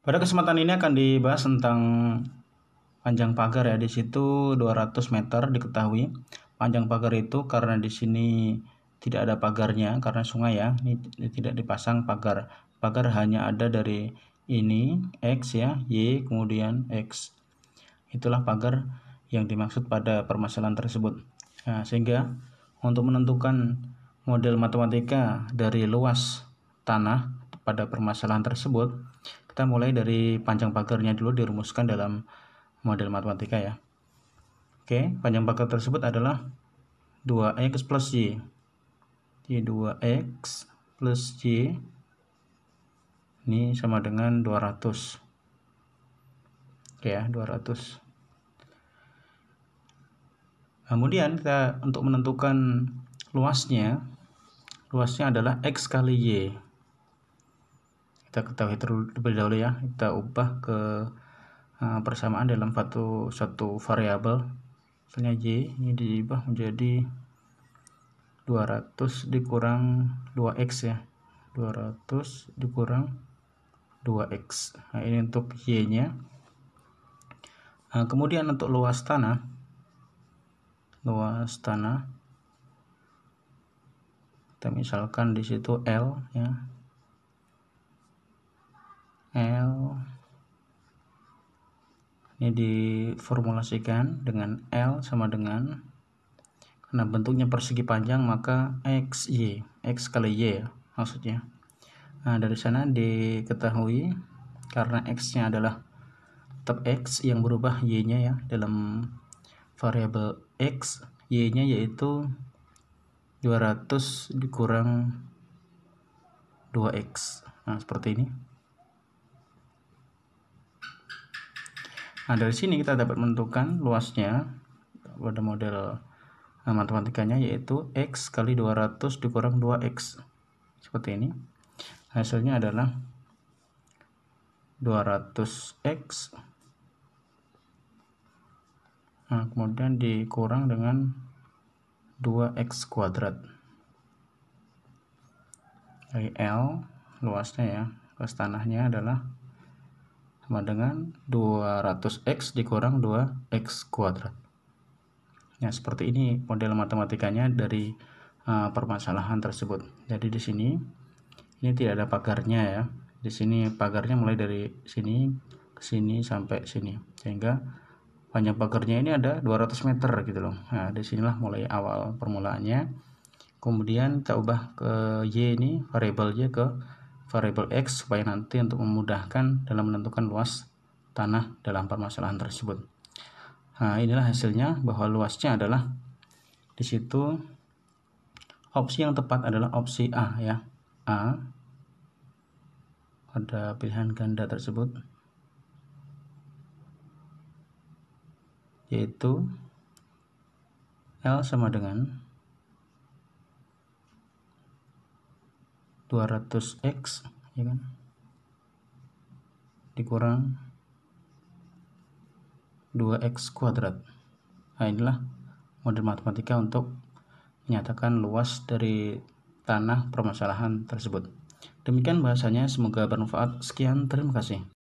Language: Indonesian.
Pada kesempatan ini akan dibahas tentang panjang pagar ya. Di situ 200 meter diketahui. Panjang pagar itu karena di sini tidak ada pagarnya karena sungai ya. Ini tidak dipasang pagar. Pagar hanya ada dari ini X ya, Y kemudian X. Itulah pagar yang dimaksud pada permasalahan tersebut. Nah, sehingga untuk menentukan model matematika dari luas tanah pada permasalahan tersebut kita mulai dari panjang pagarnya dulu dirumuskan dalam model matematika ya. Oke, panjang pagar tersebut adalah 2x plus y. Jadi 2x plus y ini sama dengan 200. Oke ya, 200. Kemudian kita untuk menentukan luasnya, luasnya adalah x kali y kita ketahui terlebih dahulu ya kita ubah ke eh, persamaan dalam satu satu variabel misalnya j ini diubah menjadi 200 dikurang 2x ya 200 dikurang 2x nah ini untuk y nya nah, kemudian untuk luas tanah luas tanah kita misalkan disitu L ya L ini diformulasikan dengan L sama dengan karena bentuknya persegi panjang maka X, Y X kali Y maksudnya nah dari sana diketahui karena X nya adalah tetap X yang berubah Y nya ya dalam variabel X Y nya yaitu 200 dikurang 2X nah seperti ini Nah, dari sini kita dapat menentukan luasnya pada model nah, matematikanya yaitu X kali 200 dikurang 2X. Seperti ini. Hasilnya adalah 200X. Nah, kemudian dikurang dengan 2X kuadrat. Dari L, luasnya ya, luas tanahnya adalah sama dengan 200x dikurang 2x kuadrat. Nah, seperti ini model matematikanya dari uh, permasalahan tersebut. Jadi di sini ini tidak ada pagarnya ya. Di sini pagarnya mulai dari sini ke sini sampai sini. Sehingga panjang pagarnya ini ada 200 meter gitu loh. Nah, disinilah mulai awal permulaannya. Kemudian kita ubah ke Y ini, variabel Y ke variabel X supaya nanti untuk memudahkan dalam menentukan luas tanah dalam permasalahan tersebut. Nah, inilah hasilnya bahwa luasnya adalah di situ opsi yang tepat adalah opsi A ya. A pada pilihan ganda tersebut yaitu L sama dengan 200x ya kan dikurang 2x kuadrat nah inilah model matematika untuk menyatakan luas dari tanah permasalahan tersebut demikian bahasanya semoga bermanfaat sekian terima kasih